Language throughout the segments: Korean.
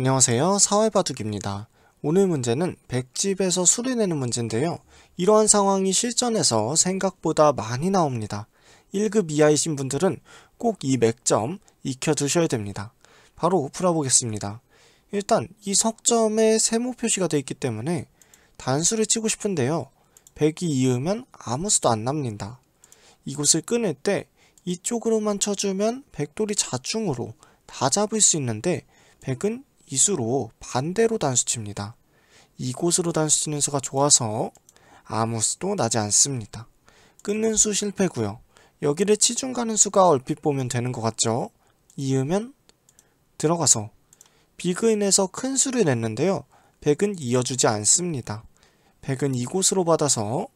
안녕하세요. 사회바둑입니다. 오늘 문제는 백집에서 수리내는 문제인데요. 이러한 상황이 실전에서 생각보다 많이 나옵니다. 1급 이하이신 분들은 꼭 이 맥점 익혀두셔야 됩니다. 바로 풀어보겠습니다. 일단 이 석점에 세모 표시가 되어 있기 때문에 단수를 치고 싶은데요. 100이 이으면 아무 수도 안 남는다. 이곳을 끊을 때 이쪽으로만 쳐주면 백돌이 자중으로 다 잡을 수 있는데 백은 이수로 반대로 단수칩니다. 이곳으로 단수치는 수가 좋아서 아무 수도 나지 않습니다. 끊는 수 실패고요. 여기를 치중 가는 수가 얼핏 보면 되는 것 같죠? 이으면 들어가서 비그인에서 큰 수를 냈는데요. 백은 이어주지 않습니다. 백은 이곳으로 받아서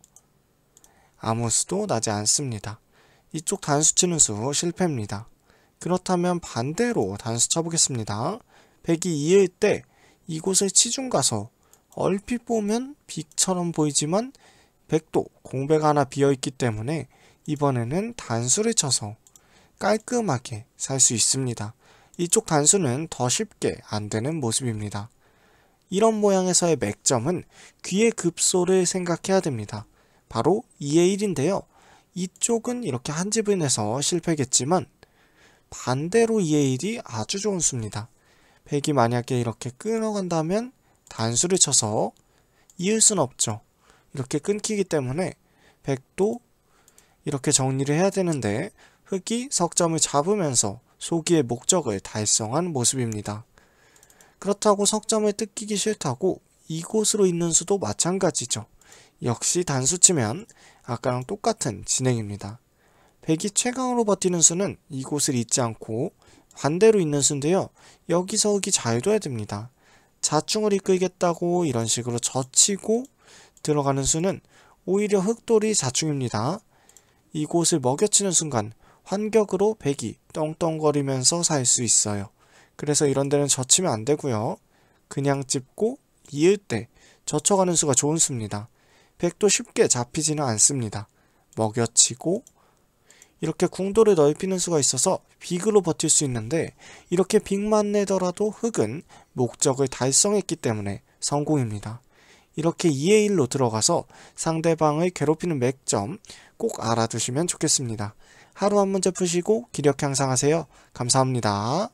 아무 수도 나지 않습니다. 이쪽 단수 치는 수 실패입니다. 그렇다면 반대로 단수 쳐보겠습니다. 102일 때 이곳에 치중 가서 얼핏 보면 빛처럼 보이지만 백도 공백 하나 비어있기 때문에 이번에는 단수를 쳐서 깔끔하게 살 수 있습니다. 이쪽 단수는 더 쉽게 안 되는 모습입니다. 이런 모양에서의 맥점은 귀의 급소를 생각해야 됩니다. 바로 2의 1인데요. 이쪽은 이렇게 한 집을 내서 실패겠지만 반대로 2의 1이 아주 좋은 수입니다. 백이 만약에 이렇게 끊어간다면 단수를 쳐서 이을 순 없죠. 이렇게 끊기기 때문에 백도 이렇게 정리를 해야 되는데 흙이 석점을 잡으면서 소기의 목적을 달성한 모습입니다. 그렇다고 석점을 뜯기기 싫다고 이곳으로 있는 수도 마찬가지죠. 역시 단수 치면 아까랑 똑같은 진행입니다. 백이 최강으로 버티는 수는 이곳을 잊지 않고 반대로 있는 순데요 여기서기 잘 둬야 됩니다. 자충을 이끌겠다고 이런 식으로 젖히고 들어가는 수는 오히려 흙돌이 자충입니다. 이곳을 먹여치는 순간 환격으로 백이 떵떵거리면서 살 수 있어요. 그래서 이런 데는 젖히면 안 되고요. 그냥 찝고 이을 때 젖혀가는 수가 좋은 수입니다. 백도 쉽게 잡히지는 않습니다. 먹여치고 이렇게 궁도를 넓히는 수가 있어서 빅으로 버틸 수 있는데 이렇게 빅만 내더라도 흑은 목적을 달성했기 때문에 성공입니다. 이렇게 2에 1로 들어가서 상대방을 괴롭히는 맥점 꼭 알아두시면 좋겠습니다. 하루 한 문제 푸시고 기력 향상하세요. 감사합니다.